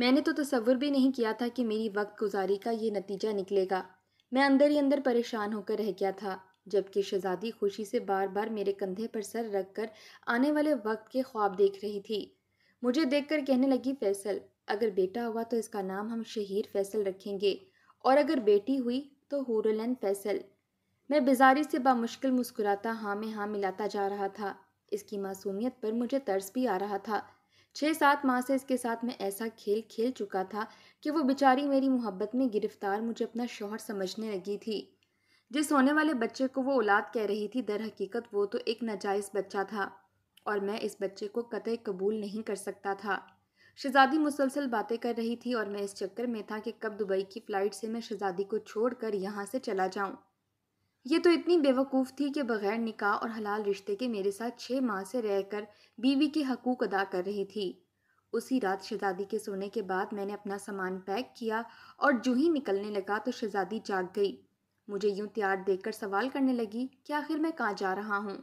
मैंने तो तस्वुर भी नहीं किया था कि मेरी वक्त गुजारी का ये नतीजा निकलेगा मैं अंदर ही अंदर परेशान होकर रह गया था जबकि शहजादी खुशी से बार बार मेरे कंधे पर सर रख कर आने वाले वक्त के ख्वाब देख रही थी मुझे देखकर कहने लगी फैसल अगर बेटा हुआ तो इसका नाम हम शहीर फैसल रखेंगे और अगर बेटी हुई तो हुरलन फैसल मैं बिजारी से बामुश्किल मुस्कुराता हाँ में हाँ मिलाता जा रहा था इसकी मासूमियत पर मुझे तर्स भी आ रहा था छः सात माह से इसके साथ मैं ऐसा खेल खेल चुका था कि वो बेचारी मेरी मोहब्बत में गिरफ्तार मुझे अपना शोहर समझने लगी थी जिस होने वाले बच्चे को वो औलाद कह रही थी दर हकीकत वो तो एक नाजायज़ बच्चा था और मैं इस बच्चे को कतई कबूल नहीं कर सकता था शहजादी मुसलसल बातें कर रही थी और मैं इस चक्कर में था कि कब दुबई की फ़्लाइट से मैं शहजादी को छोड़कर यहाँ से चला जाऊँ ये तो इतनी बेवकूफ़ थी कि बग़ैर निकाह और हलाल रिश्ते के मेरे साथ छः माह से रहकर बीवी के हकूक़ अदा कर रही थी उसी रात शहजादी के सोने के बाद मैंने अपना सामान पैक किया और जो ही निकलने लगा तो शहजादी जाग गई मुझे यूं तैयार देखकर सवाल करने लगी कि आखिर मैं कहाँ जा रहा हूँ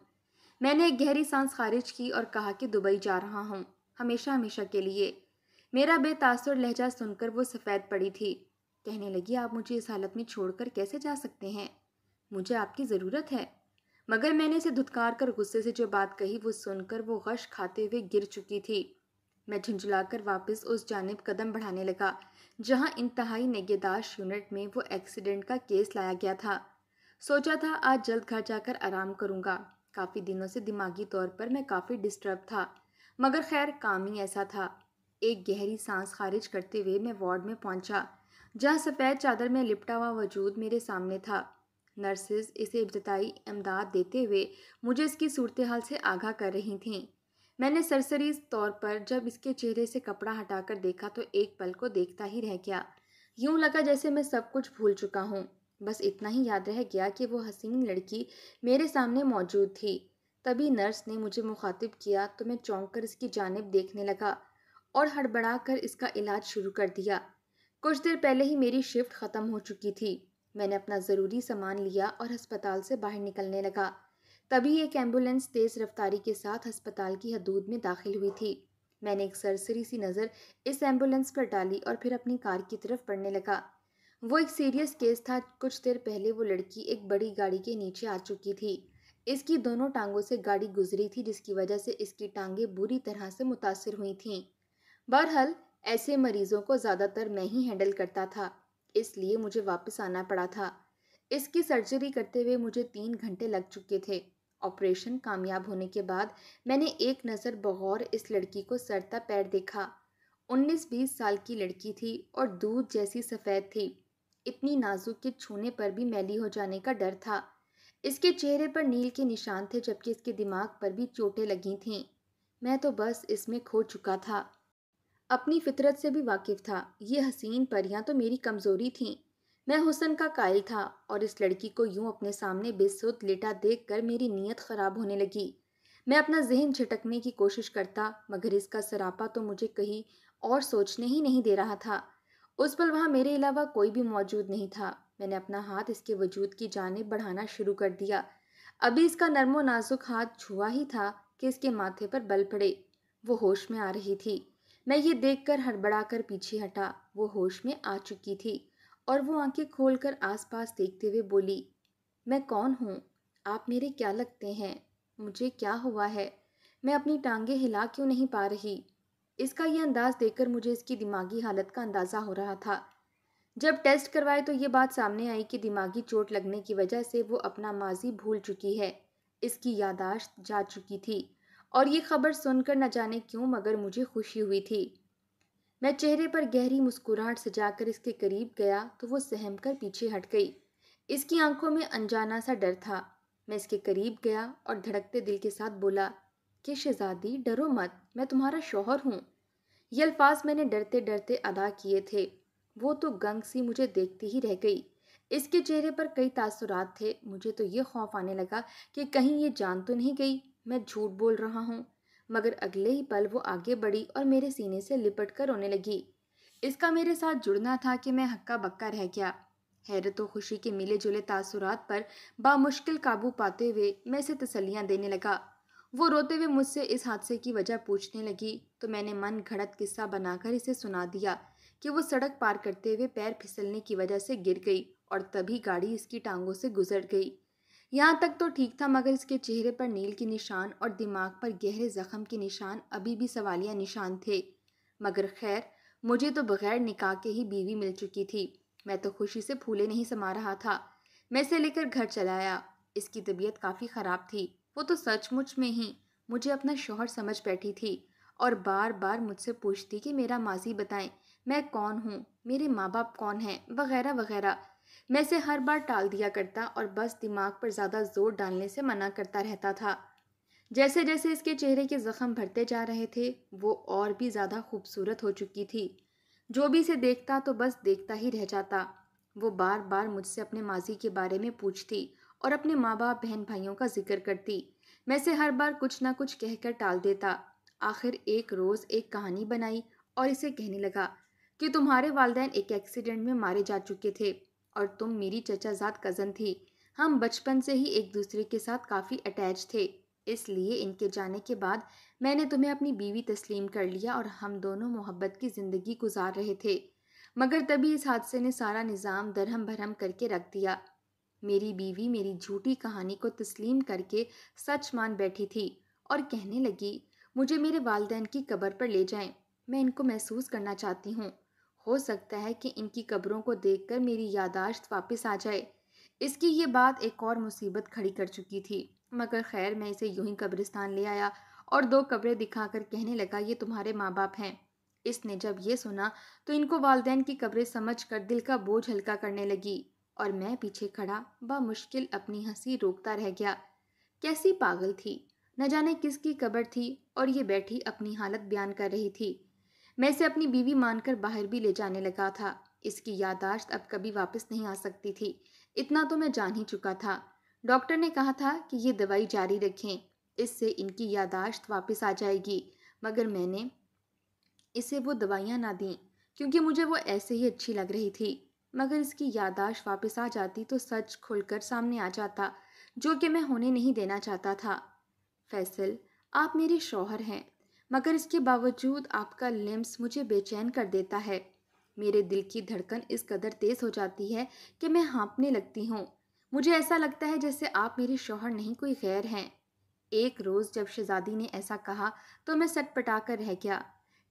मैंने एक गहरी सांस खारिज की और कहा कि दुबई जा रहा हूँ हमेशा हमेशा के लिए मेरा बेतासुर लहजा सुनकर वो सफ़ेद पड़ी थी कहने लगी आप मुझे इस हालत में छोड़कर कैसे जा सकते हैं मुझे आपकी ज़रूरत है मगर मैंने इसे धुतकार कर गुस्से से जो बात कही वो सुनकर वो गश खाते हुए गिर चुकी थी मैं झुंझुलाकर वापस उस जानब कदम बढ़ाने लगा जहां इंतहाई नगेदाश यूनिट में वो एक्सीडेंट का केस लाया गया था सोचा था आज जल्द घर जाकर आराम करूंगा काफ़ी दिनों से दिमागी तौर पर मैं काफ़ी डिस्टर्ब था मगर खैर काम ही ऐसा था एक गहरी सांस खारिज करते हुए मैं वार्ड में पहुंचा जहां सफ़ेद चादर में लिपटा हुआ वजूद मेरे सामने था नर्सेज इसे इब्तदाई इमदाद देते हुए मुझे इसकी सूरत हाल से आगाह कर रही थीं मैंने सरसरी तौर पर जब इसके चेहरे से कपड़ा हटाकर देखा तो एक पल को देखता ही रह गया यूं लगा जैसे मैं सब कुछ भूल चुका हूँ बस इतना ही याद रह गया कि वो हसीन लड़की मेरे सामने मौजूद थी तभी नर्स ने मुझे मुखातिब किया तो मैं चौंक कर इसकी जानब देखने लगा और हड़बड़ा कर इसका इलाज शुरू कर दिया कुछ देर पहले ही मेरी शिफ्ट ख़त्म हो चुकी थी मैंने अपना ज़रूरी सामान लिया और अस्पताल से बाहर निकलने लगा तभी एक एम्बुलेंस तेज़ रफ्तारी के साथ अस्पताल की हदूद में दाखिल हुई थी मैंने एक सरसरी सी नज़र इस एम्बुलेंस पर डाली और फिर अपनी कार की तरफ बढ़ने लगा वो एक सीरियस केस था कुछ देर पहले वो लड़की एक बड़ी गाड़ी के नीचे आ चुकी थी इसकी दोनों टांगों से गाड़ी गुजरी थी जिसकी वजह से इसकी टांगें बुरी तरह से मुतासर हुई थीं बहरहाल ऐसे मरीज़ों को ज़्यादातर मैं ही हैंडल करता था इसलिए मुझे वापस आना पड़ा था इसकी सर्जरी करते हुए मुझे तीन घंटे लग चुके थे ऑपरेशन कामयाब होने के बाद मैंने एक नज़र बहौर इस लड़की को सरता पैर देखा उन्नीस बीस साल की लड़की थी और दूध जैसी सफ़ेद थी इतनी नाजुक के छूने पर भी मैली हो जाने का डर था इसके चेहरे पर नील के निशान थे जबकि इसके दिमाग पर भी चोटें लगी थीं मैं तो बस इसमें खो चुका था अपनी फितरत से भी वाकिफ था ये हसीन परियां तो मेरी कमज़ोरी थीं मैं हुसन का कायल था और इस लड़की को यूं अपने सामने बेसुध लेटा देख कर मेरी नीयत ख़राब होने लगी मैं अपना जहन झटकने की कोशिश करता मगर इसका सरापा तो मुझे कहीं और सोचने ही नहीं दे रहा था उस पल वहाँ मेरे अलावा कोई भी मौजूद नहीं था मैंने अपना हाथ इसके वजूद की जाने बढ़ाना शुरू कर दिया अभी इसका नरमो नाजुक हाथ छुआ ही था कि इसके माथे पर बल पड़े वो होश में आ रही थी मैं ये देखकर हड़बड़ाकर पीछे हटा वो होश में आ चुकी थी और वो आंखें खोलकर आसपास देखते हुए बोली मैं कौन हूँ आप मेरे क्या लगते हैं मुझे क्या हुआ है मैं अपनी टांगें हिला क्यों नहीं पा रही इसका यह अंदाज़ देखकर मुझे इसकी दिमागी हालत का अंदाज़ा हो रहा था जब टेस्ट करवाए तो ये बात सामने आई कि दिमागी चोट लगने की वजह से वो अपना माजी भूल चुकी है इसकी यादाश्त जा चुकी थी और ये खबर सुनकर न जाने क्यों मगर मुझे खुशी हुई थी मैं चेहरे पर गहरी मुस्कुराहट सजाकर इसके करीब गया तो वो सहम कर पीछे हट गई इसकी आंखों में अनजाना सा डर था मैं इसके करीब गया और धड़कते दिल के साथ बोला कि शहजादी डरो मत मैं तुम्हारा शौहर हूँ ये अल्फाज मैंने डरते डरते अदा किए थे वो तो गंग सी मुझे देखती ही रह गई इसके चेहरे पर कई तासुरात थे मुझे तो ये खौफ आने लगा कि कहीं ये जान तो नहीं गई मैं झूठ बोल रहा हूँ मगर अगले ही पल वो आगे बढ़ी और मेरे सीने से लिपट कर रोने लगी इसका मेरे साथ जुड़ना था कि मैं हक्का बक्का रह गया हैरत और खुशी के मिले जुले तासुरात पर बामुश्किल काबू पाते हुए मैं इसे तसलियाँ देने लगा वो रोते हुए मुझसे इस हादसे की वजह पूछने लगी तो मैंने मन घड़त किस्सा बनाकर इसे सुना दिया कि वो सड़क पार करते हुए पैर फिसलने की वजह से गिर गई और तभी गाड़ी इसकी टांगों से गुजर गई यहाँ तक तो ठीक था मगर इसके चेहरे पर नील के निशान और दिमाग पर गहरे ज़ख्म के निशान अभी भी सवालिया निशान थे मगर खैर मुझे तो बगैर निकाह के ही बीवी मिल चुकी थी मैं तो खुशी से फूले नहीं समा रहा था मैं इसे लेकर घर चला आया इसकी तबीयत काफ़ी ख़राब थी वो तो सचमुच में ही मुझे अपना शोहर समझ बैठी थी और बार बार मुझसे पूछती कि मेरा माजी बताएं मैं कौन हूँ मेरे माँ बाप कौन हैं वगैरह वगैरह मैं इसे हर बार टाल दिया करता और बस दिमाग पर ज़्यादा जोर डालने से मना करता रहता था जैसे जैसे इसके चेहरे के ज़ख्म भरते जा रहे थे वो और भी ज़्यादा खूबसूरत हो चुकी थी जो भी इसे देखता तो बस देखता ही रह जाता वो बार बार मुझसे अपने माजी के बारे में पूछती और अपने माँ बाप बहन भाइयों का जिक्र करती मैं से हर बार कुछ ना कुछ कहकर टाल देता आखिर एक रोज़ एक कहानी बनाई और इसे कहने लगा कि तुम्हारे वालदेन एक एक्सीडेंट में मारे जा चुके थे और तुम मेरी चचाजाद कज़न थी हम बचपन से ही एक दूसरे के साथ काफ़ी अटैच थे इसलिए इनके जाने के बाद मैंने तुम्हें अपनी बीवी तस्लीम कर लिया और हम दोनों मोहब्बत की ज़िंदगी गुजार रहे थे मगर तभी इस हादसे ने सारा निज़ाम दरहम भरहम करके रख दिया मेरी बीवी मेरी झूठी कहानी को तस्लीम करके सच मान बैठी थी और कहने लगी मुझे मेरे वालदेन की कब्र पर ले जाएं मैं इनको महसूस करना चाहती हूँ हो सकता है कि इनकी कब्रों को देखकर मेरी यादाश्त वापस आ जाए इसकी ये बात एक और मुसीबत खड़ी कर चुकी थी मगर खैर मैं इसे यूं ही कब्रिस्तान ले आया और दो कब्रें दिखाकर कहने लगा ये तुम्हारे माँ बाप हैं इसने जब ये सुना तो इनको वालदेन की कब्रें समझ कर दिल का बोझ हल्का करने लगी और मैं पीछे खड़ा मुश्किल अपनी हंसी रोकता रह गया कैसी पागल थी न जाने किसकी कब्र थी और ये बैठी अपनी हालत बयान कर रही थी मैं इसे अपनी बीवी मानकर बाहर भी ले जाने लगा था इसकी यादाश्त अब कभी वापस नहीं आ सकती थी इतना तो मैं जान ही चुका था डॉक्टर ने कहा था कि ये दवाई जारी रखें इससे इनकी यादाश्त वापस आ जाएगी मगर मैंने इसे वो दवाइयाँ ना दी क्योंकि मुझे वो ऐसे ही अच्छी लग रही थी मगर इसकी यादाश्त वापस आ जाती तो सच खुलकर सामने आ जाता जो कि मैं होने नहीं देना चाहता था फैसल आप मेरे शौहर हैं मगर इसके बावजूद आपका लिम्स मुझे बेचैन कर देता है मेरे दिल की धड़कन इस कदर तेज़ हो जाती है कि मैं हाँपने लगती हूँ मुझे ऐसा लगता है जैसे आप मेरे शोहर नहीं कोई गैर हैं एक रोज़ जब शहजादी ने ऐसा कहा तो मैं सटपटा कर रह गया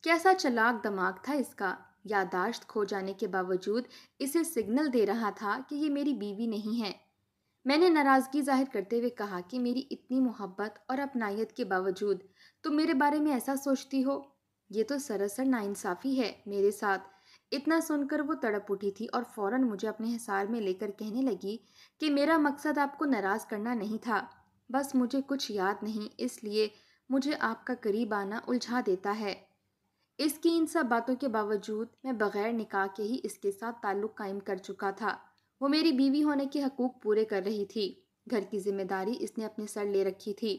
कैसा चलाक दिमाग था इसका यादाश्त खो जाने के बावजूद इसे सिग्नल दे रहा था कि ये मेरी बीवी नहीं है मैंने नाराज़गी जाहिर करते हुए कहा कि मेरी इतनी मोहब्बत और अपनायत के बावजूद तुम मेरे बारे में ऐसा सोचती हो ये तो सरासर नाइंसाफ़ी है मेरे साथ इतना सुनकर वो तड़प उठी थी और फौरन मुझे अपने हिसार में लेकर कहने लगी कि मेरा मकसद आपको नाराज़ करना नहीं था बस मुझे कुछ याद नहीं इसलिए मुझे आपका करीब आना उलझा देता है इसकी इन सब बातों के बावजूद मैं बग़ैर निकाह के ही इसके साथ ताल्लुक़ कायम कर चुका था वो मेरी बीवी होने के हकूक़ पूरे कर रही थी घर की जिम्मेदारी इसने अपने सर ले रखी थी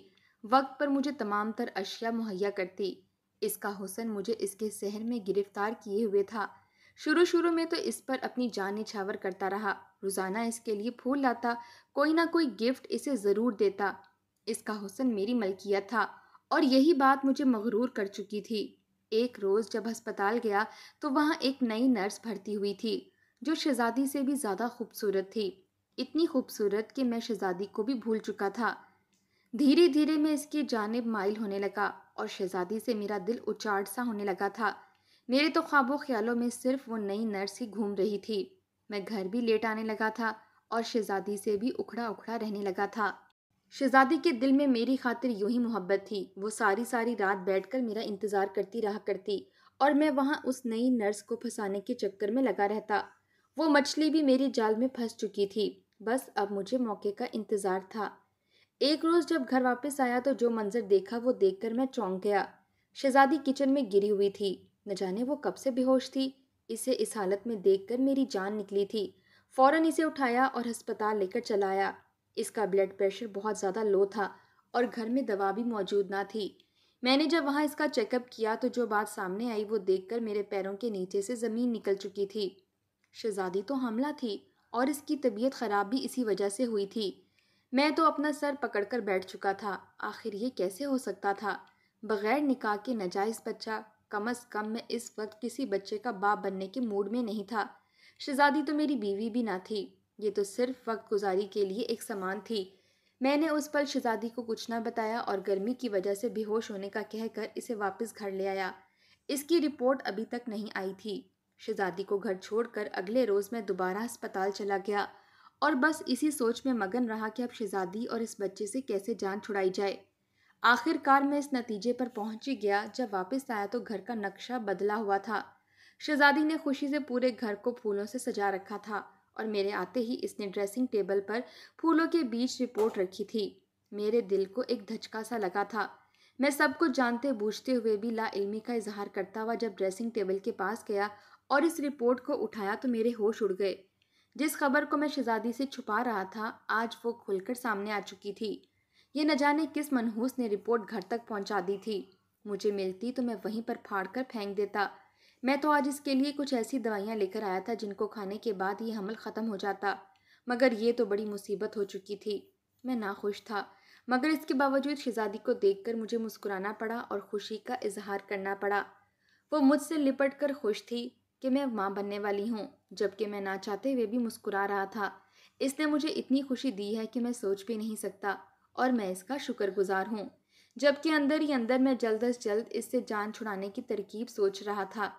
वक्त पर मुझे तमाम तर अशिया मुहैया करती इसका हुसन मुझे इसके शहर में गिरफ्तार किए हुए था शुरू शुरू में तो इस पर अपनी जान निछावर करता रहा रोज़ाना इसके लिए फूल लाता कोई ना कोई गिफ्ट इसे ज़रूर देता इसका हुसन मेरी मलकियत था और यही बात मुझे मगरूर कर चुकी थी एक रोज़ जब अस्पताल गया तो वहाँ एक नई नर्स भर्ती हुई थी जो शहजादी से भी ज़्यादा खूबसूरत थी इतनी खूबसूरत कि मैं शहजादी को भी भूल चुका था धीरे धीरे मैं इसकी जानब माइल होने लगा और शहजादी से मेरा दिल उचाट सा होने लगा था मेरे तो ख्वाबों ख्यालों में सिर्फ वो नई नर्स ही घूम रही थी मैं घर भी लेट आने लगा था और शहजादी से भी उखड़ा उखड़ा रहने लगा था शहजादी के दिल में मेरी खातिर यूँ ही मोहब्बत थी वो सारी सारी रात बैठकर मेरा इंतज़ार करती रहा करती और मैं वहाँ उस नई नर्स को फंसाने के चक्कर में लगा रहता वो मछली भी मेरी जाल में फंस चुकी थी बस अब मुझे मौके का इंतज़ार था एक रोज़ जब घर वापस आया तो जो मंजर देखा वो देखकर मैं चौंक गया शहजादी किचन में गिरी हुई थी न जाने वो कब से बेहोश थी इसे इस हालत में देखकर मेरी जान निकली थी फ़ौरन इसे उठाया और अस्पताल लेकर चलाया इसका ब्लड प्रेशर बहुत ज़्यादा लो था और घर में दवा भी मौजूद ना थी मैंने जब वहाँ इसका चेकअप किया तो जो बात सामने आई वो देखकर मेरे पैरों के नीचे से ज़मीन निकल चुकी थी शहजादी तो हमला थी और इसकी तबीयत ख़राब भी इसी वजह से हुई थी मैं तो अपना सर पकड़कर बैठ चुका था आखिर ये कैसे हो सकता था बगैर निकाह के नजायज़ बच्चा कम अज़ कम मैं इस वक्त किसी बच्चे का बाप बनने के मूड में नहीं था शहजादी तो मेरी बीवी भी ना थी ये तो सिर्फ वक्त गुजारी के लिए एक समान थी मैंने उस पल शहजादी को कुछ ना बताया और गर्मी की वजह से बेहोश होने का कहकर इसे वापस घर ले आया इसकी रिपोर्ट अभी तक नहीं आई थी शहजादी को घर छोड़कर अगले रोज़ मैं दोबारा अस्पताल चला गया और बस इसी सोच में मगन रहा कि अब शहजादी और इस बच्चे से कैसे जान छुड़ाई जाए आखिरकार मैं इस नतीजे पर पहुंच ही गया जब वापस आया तो घर का नक्शा बदला हुआ था शहजादी ने खुशी से पूरे घर को फूलों से सजा रखा था और मेरे आते ही इसने ड्रेसिंग टेबल पर फूलों के बीच रिपोर्ट रखी थी मेरे दिल को एक धचका सा लगा था मैं सब कुछ जानते बूझते हुए भी ला इलमी का इजहार करता हुआ जब ड्रेसिंग टेबल के पास गया और इस रिपोर्ट को उठाया तो मेरे होश उड़ गए जिस खबर को मैं शहजादी से छुपा रहा था आज वो खुलकर सामने आ चुकी थी ये न जाने किस मनहूस ने रिपोर्ट घर तक पहुंचा दी थी मुझे मिलती तो मैं वहीं पर फाड़ कर फेंक देता मैं तो आज इसके लिए कुछ ऐसी दवाइयाँ लेकर आया था जिनको खाने के बाद ये हमल ख़त्म हो जाता मगर ये तो बड़ी मुसीबत हो चुकी थी मैं नाखुश था मगर इसके बावजूद शहजादी को कर मुझे मुस्कुराना पड़ा और खुशी का इजहार करना पड़ा वो मुझसे लिपट कर खुश थी कि मैं माँ बनने वाली हूँ जबकि मैं ना चाहते हुए भी मुस्कुरा रहा था इसने मुझे इतनी खुशी दी है कि मैं सोच भी नहीं सकता और मैं इसका शुक्रगुजार हूँ जबकि अंदर ही अंदर मैं जल्द अज जल्द इससे जान छुड़ाने की तरकीब सोच रहा था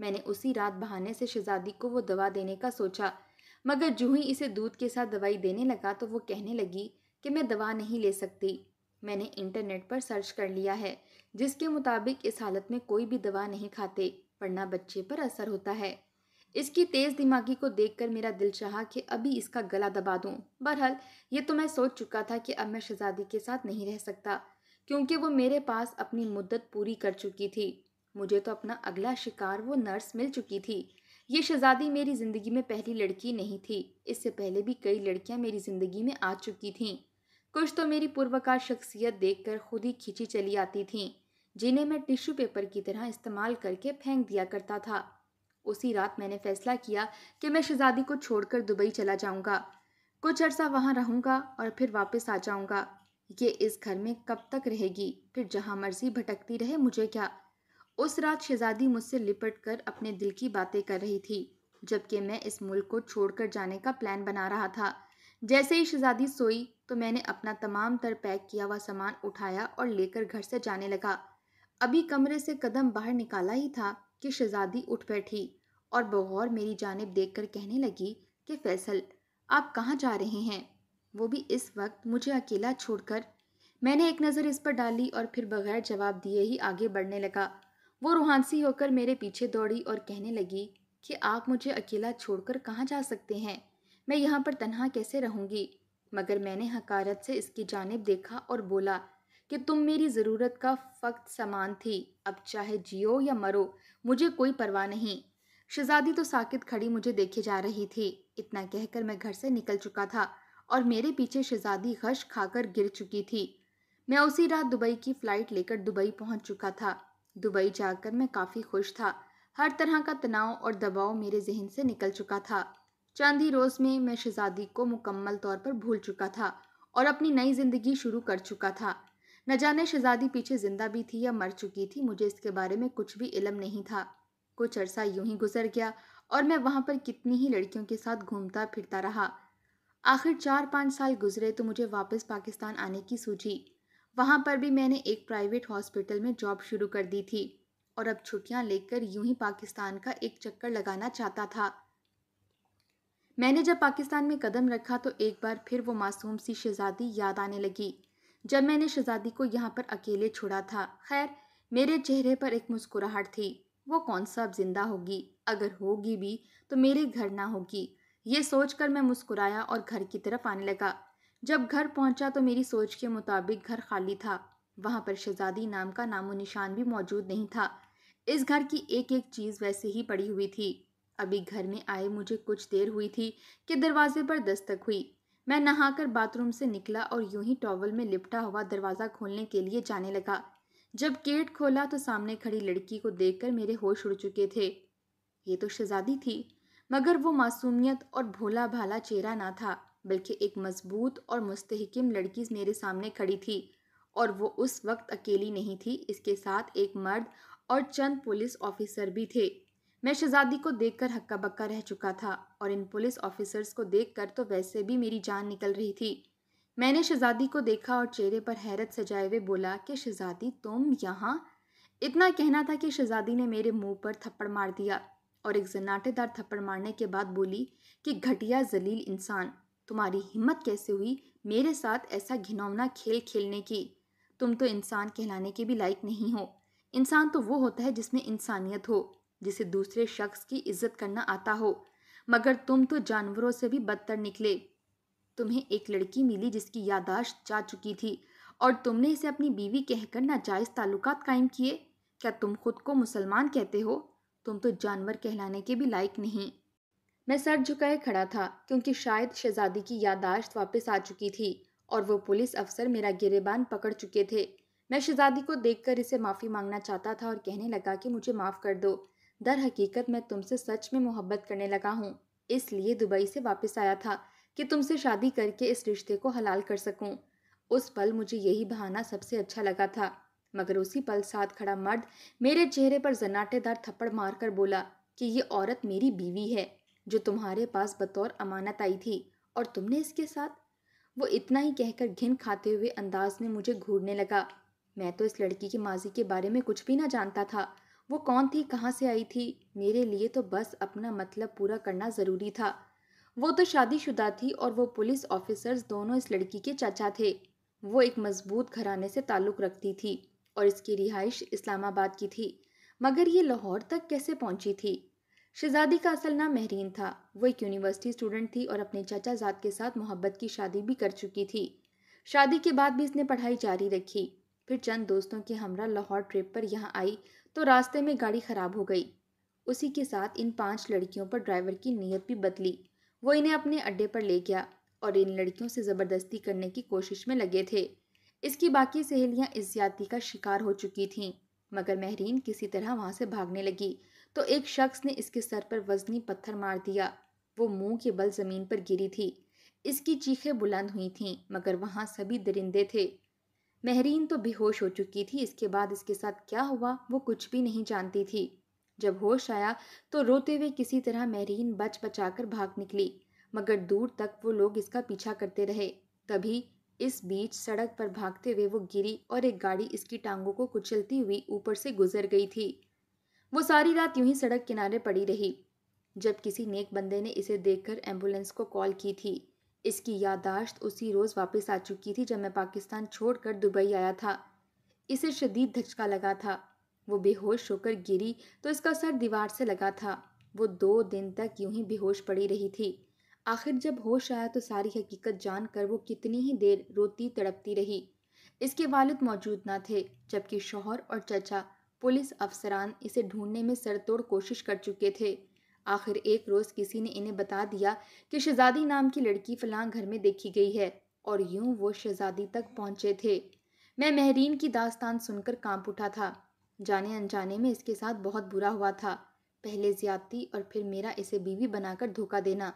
मैंने उसी रात बहाने से शहजादी को वो दवा देने का सोचा मगर जूँ ही इसे दूध के साथ दवाई देने लगा तो वो कहने लगी कि मैं दवा नहीं ले सकती मैंने इंटरनेट पर सर्च कर लिया है जिसके मुताबिक इस हालत में कोई भी दवा नहीं खाते वरना बच्चे पर असर होता है इसकी तेज़ दिमागी को देखकर मेरा दिल चाहा कि अभी इसका गला दबा दूं। बहरहाल ये तो मैं सोच चुका था कि अब मैं शहजादी के साथ नहीं रह सकता क्योंकि वो मेरे पास अपनी मुद्दत पूरी कर चुकी थी मुझे तो अपना अगला शिकार वो नर्स मिल चुकी थी ये शहजादी मेरी ज़िंदगी में पहली लड़की नहीं थी इससे पहले भी कई लड़कियाँ मेरी ज़िंदगी में आ चुकी थीं कुछ तो मेरी पूर्वकार शख्सियत देखकर खुद ही खींची चली आती थीं जिन्हें मैं टिश्यू पेपर की तरह इस्तेमाल करके फेंक दिया करता था उसी रात मैंने फ़ैसला किया कि मैं शहजादी को छोड़कर दुबई चला जाऊंगा कुछ अर्सा वहां रहूंगा और फिर वापस आ जाऊंगा ये इस घर में कब तक रहेगी फिर जहां मर्जी भटकती रहे मुझे क्या उस रात शहजादी मुझसे लिपट कर अपने दिल की बातें कर रही थी जबकि मैं इस मुल्क को छोड़कर जाने का प्लान बना रहा था जैसे ही शहजादी सोई तो मैंने अपना तमाम तर पैक किया हुआ सामान उठाया और लेकर घर से जाने लगा अभी कमरे से कदम बाहर निकाला ही था कि शहजादी उठ बैठी और बगौर मेरी जानब देख कर कहने लगी कि फैसल आप कहाँ जा रहे हैं वो भी इस वक्त मुझे अकेला छोड़कर मैंने एक नज़र इस पर डाली और फिर बगैर जवाब दिए ही आगे बढ़ने लगा वो रूहानसी होकर मेरे पीछे दौड़ी और कहने लगी कि आप मुझे अकेला छोड़कर कहाँ जा सकते हैं मैं यहाँ पर तनहा कैसे रहूँगी मगर मैंने हकारत से इसकी जानब देखा और बोला कि तुम मेरी ज़रूरत का फ़क्त सामान थी अब चाहे जियो या मरो मुझे कोई परवाह नहीं शहजादी तो साकित खड़ी मुझे देखे जा रही थी इतना कहकर मैं घर से निकल चुका था और मेरे पीछे शहजादी खश खाकर गिर चुकी थी मैं उसी रात दुबई की फ़्लाइट लेकर दुबई पहुंच चुका था दुबई जाकर मैं काफ़ी खुश था हर तरह का तनाव और दबाव मेरे जहन से निकल चुका था चंद ही रोज़ में मैं शहजादी को मुकम्मल तौर पर भूल चुका था और अपनी नई ज़िंदगी शुरू कर चुका था न जाने शहजादी पीछे ज़िंदा भी थी या मर चुकी थी मुझे इसके बारे में कुछ भी इलम नहीं था कुछ अरसा यूं ही गुजर गया और मैं वहाँ पर कितनी ही लड़कियों के साथ घूमता फिरता रहा आखिर चार पाँच साल गुजरे तो मुझे वापस पाकिस्तान आने की सूझी वहाँ पर भी मैंने एक प्राइवेट हॉस्पिटल में जॉब शुरू कर दी थी और अब छुट्टियाँ लेकर यूं ही पाकिस्तान का एक चक्कर लगाना चाहता था मैंने जब पाकिस्तान में कदम रखा तो एक बार फिर वो मासूम सी शहजादी याद आने लगी जब मैंने शहजादी को यहाँ पर अकेले छोड़ा था खैर मेरे चेहरे पर एक मुस्कुराहट थी वो कौन सा अब जिंदा होगी अगर होगी भी तो मेरे घर ना होगी ये सोचकर मैं मुस्कुराया और घर की तरफ आने लगा जब घर पहुंचा तो मेरी सोच के मुताबिक घर खाली था वहाँ पर शहजादी नाम का नामो निशान भी मौजूद नहीं था इस घर की एक एक चीज़ वैसे ही पड़ी हुई थी अभी घर में आए मुझे कुछ देर हुई थी कि दरवाजे पर दस्तक हुई मैं नहाकर बाथरूम से निकला और यूं ही टॉवल में लिपटा हुआ दरवाज़ा खोलने के लिए जाने लगा जब गेट खोला तो सामने खड़ी लड़की को देखकर मेरे होश उड़ चुके थे ये तो शहजादी थी मगर वो मासूमियत और भोला भाला चेहरा ना था बल्कि एक मजबूत और मुस्तहकम लड़की मेरे सामने खड़ी थी और वो उस वक्त अकेली नहीं थी इसके साथ एक मर्द और चंद पुलिस ऑफिसर भी थे मैं शहजादी को देखकर हक्का बक्का रह चुका था और इन पुलिस ऑफिसर्स को देखकर तो वैसे भी मेरी जान निकल रही थी मैंने शहजादी को देखा और चेहरे पर हैरत सजाए हुए बोला कि शहजादी तुम यहाँ इतना कहना था कि शहजादी ने मेरे मुंह पर थप्पड़ मार दिया और एक जन्नाटेदार थप्पड़ मारने के बाद बोली कि घटिया जलील इंसान तुम्हारी हिम्मत कैसे हुई मेरे साथ ऐसा घिनौना खेल खेलने की तुम तो इंसान कहलाने के भी लायक नहीं हो इंसान तो वो होता है जिसमें इंसानियत हो जिसे दूसरे शख्स की इज्जत करना आता हो मगर तुम तो जानवरों से भी बदतर निकले तुम्हें एक लड़की मिली जिसकी यादाश्त जा चुकी थी और तुमने इसे अपनी बीवी कहकर नाजायज़ ताल्लुकात कायम किए क्या तुम खुद को मुसलमान कहते हो तुम तो जानवर कहलाने के भी लायक नहीं मैं सर झुकाए खड़ा था क्योंकि शायद शहजादी की यादाश्त वापस आ चुकी थी और वो पुलिस अफसर मेरा गिरेबान पकड़ चुके थे मैं शहजादी को देखकर इसे माफ़ी मांगना चाहता था और कहने लगा कि मुझे माफ़ कर दो दर हकीकत मैं तुमसे सच में मोहब्बत करने लगा हूँ इसलिए दुबई से वापस आया था कि तुमसे शादी करके इस रिश्ते को हलाल कर सकूं। उस पल मुझे यही बहाना सबसे अच्छा लगा था मगर उसी पल साथ खड़ा मर्द मेरे चेहरे पर जनाटेदार थप्पड़ मारकर बोला कि ये औरत मेरी बीवी है जो तुम्हारे पास बतौर अमानत आई थी और तुमने इसके साथ वो इतना ही कहकर घिन खाते हुए अंदाज में मुझे घूरने लगा मैं तो इस लड़की की माजी के बारे में कुछ भी ना जानता था वो कौन थी कहाँ से आई थी मेरे लिए तो बस अपना मतलब पूरा करना ज़रूरी था वो तो शादीशुदा थी और वो पुलिस ऑफिसर्स दोनों इस लड़की के चाचा थे वो एक मजबूत घराने से ताल्लुक़ रखती थी और इसकी रिहाइश इस्लामाबाद की थी मगर ये लाहौर तक कैसे पहुंची थी शहजादी का असल नाम महरीन था वो एक यूनिवर्सिटी स्टूडेंट थी और अपने चाचा जात के साथ मोहब्बत की शादी भी कर चुकी थी शादी के बाद भी इसने पढ़ाई जारी रखी फिर चंद दोस्तों के हमरा लाहौर ट्रिप पर यहाँ आई तो रास्ते में गाड़ी ख़राब हो गई उसी के साथ इन पांच लड़कियों पर ड्राइवर की नीयत भी बदली वो इन्हें अपने अड्डे पर ले गया और इन लड़कियों से ज़बरदस्ती करने की कोशिश में लगे थे इसकी बाकी सहेलियां इस जाति का शिकार हो चुकी थीं मगर महरीन किसी तरह वहां से भागने लगी तो एक शख्स ने इसके सर पर वजनी पत्थर मार दिया वो मुंह के बल ज़मीन पर गिरी थी इसकी चीखें बुलंद हुई थीं मगर वहाँ सभी दरिंदे थे महरीन तो बेहोश हो चुकी थी इसके बाद इसके साथ क्या हुआ वो कुछ भी नहीं जानती थी जब होश आया तो रोते हुए किसी तरह महरीन बच बचाकर भाग निकली मगर दूर तक वो लोग इसका पीछा करते रहे तभी इस बीच सड़क पर भागते हुए वो गिरी और एक गाड़ी इसकी टांगों को कुचलती हुई ऊपर से गुजर गई थी वो सारी रात यूं ही सड़क किनारे पड़ी रही जब किसी नेक बंदे ने इसे देखकर एम्बुलेंस को कॉल की थी इसकी यादाश्त उसी रोज़ वापस आ चुकी थी जब मैं पाकिस्तान छोड़कर दुबई आया था इसे शदीद धचका लगा था वो बेहोश होकर गिरी तो इसका सर दीवार से लगा था वो दो दिन तक यूं ही बेहोश पड़ी रही थी आखिर जब होश आया तो सारी हकीकत जानकर वो कितनी ही देर रोती तड़पती रही इसके वालिद मौजूद ना थे जबकि शोहर और चचा पुलिस अफसरान इसे ढूंढने में सरतोड़ कोशिश कर चुके थे आखिर एक रोज़ किसी ने इन्हें बता दिया कि शहजादी नाम की लड़की फलां घर में देखी गई है और यूं वो शहजादी तक पहुंचे थे मैं महरीन की दास्तान सुनकर कांप उठा था जाने अनजाने में इसके साथ बहुत बुरा हुआ था पहले ज्यादती और फिर मेरा इसे बीवी बनाकर धोखा देना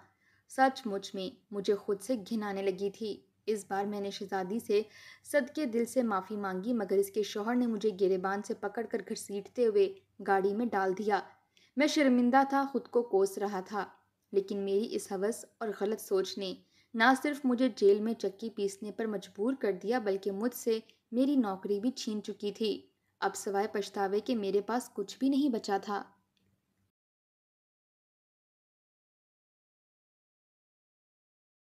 सचमुच में मुझे खुद से घिन आने लगी थी इस बार मैंने शहजादी से सदके दिल से माफ़ी मांगी मगर इसके शोहर ने मुझे गिरेबान से पकड़कर घसीटते हुए गाड़ी में डाल दिया मैं शर्मिंदा था खुद को कोस रहा था लेकिन मेरी इस हवस और गलत सोच ने ना सिर्फ मुझे जेल में चक्की पीसने पर मजबूर कर दिया बल्कि मुझसे मेरी नौकरी भी छीन चुकी थी अब सवाए पछतावे के मेरे पास कुछ भी नहीं बचा था